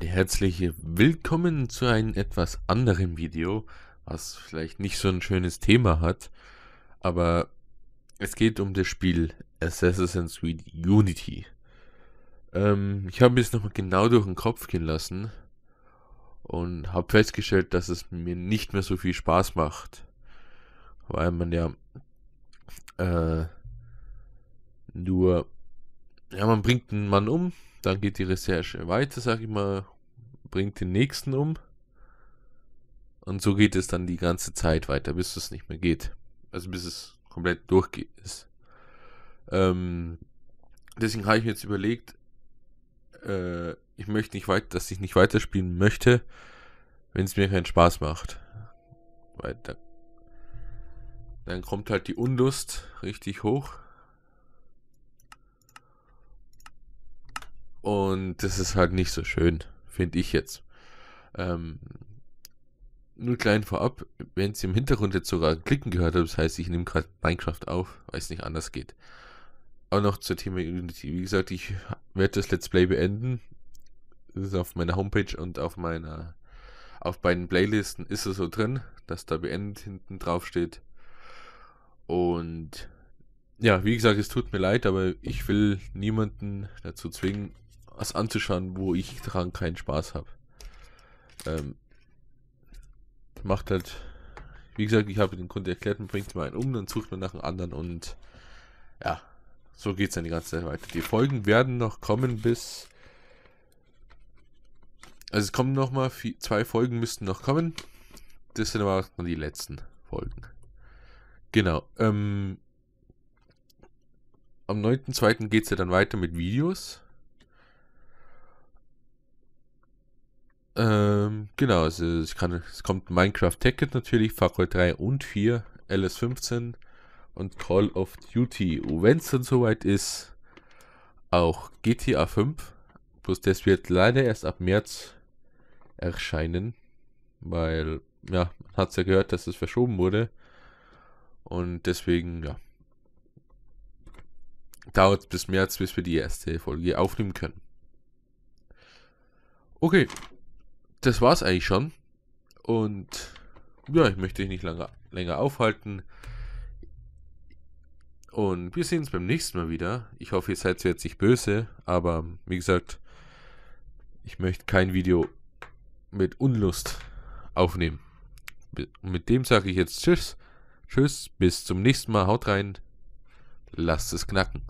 Ein herzliches Willkommen zu einem etwas anderen Video, was vielleicht nicht so ein schönes Thema hat, aber es geht um das Spiel Assassin's Creed Unity. Ähm, ich habe es das nochmal genau durch den Kopf gehen lassen und habe festgestellt, dass es mir nicht mehr so viel Spaß macht, weil man ja äh, nur, ja, man bringt einen Mann um, dann geht die Recherche weiter, sag ich mal, bringt den nächsten um. Und so geht es dann die ganze Zeit weiter, bis es nicht mehr geht. Also bis es komplett durchgeht ist. Ähm, deswegen habe ich mir jetzt überlegt, äh, ich möchte nicht weit, dass ich nicht weiterspielen möchte, wenn es mir keinen Spaß macht. Weil da, dann kommt halt die Unlust richtig hoch. Und das ist halt nicht so schön finde ich jetzt. Ähm, nur klein vorab, wenn Sie im Hintergrund jetzt sogar Klicken gehört haben, das heißt, ich nehme gerade Minecraft auf, weil es nicht anders geht. Auch noch zur Thema Unity. Wie gesagt, ich werde das Let's Play beenden. Das ist auf meiner Homepage und auf meiner auf beiden Playlisten ist es so drin, dass da beendet hinten drauf steht. Und ja, wie gesagt, es tut mir leid, aber ich will niemanden dazu zwingen, was anzuschauen, wo ich dran keinen Spaß habe. Ähm, macht halt, wie gesagt, ich habe den Kunden erklärt, man bringt mal einen um, dann sucht man nach einem anderen und ja, so geht es dann die ganze Zeit weiter. Die Folgen werden noch kommen bis. Also es kommen nochmal zwei Folgen müssten noch kommen. Das sind aber noch die letzten Folgen. Genau. Ähm, am 9.2. geht es ja dann weiter mit Videos. Ähm, genau, also es, kann, es kommt Minecraft Ticket natürlich, Far Cry 3 und 4, LS15 und Call of Duty. Wenn es dann soweit ist, auch GTA 5. Bloß das wird leider erst ab März erscheinen, weil, ja, man hat es ja gehört, dass es verschoben wurde. Und deswegen, ja, dauert es bis März, bis wir die erste Folge aufnehmen können. Okay, das war's eigentlich schon. Und ja, ich möchte dich nicht lange, länger aufhalten. Und wir sehen uns beim nächsten Mal wieder. Ich hoffe, ihr seid jetzt nicht böse, aber wie gesagt, ich möchte kein Video mit Unlust aufnehmen. Und mit dem sage ich jetzt Tschüss. Tschüss, bis zum nächsten Mal. Haut rein. Lasst es knacken.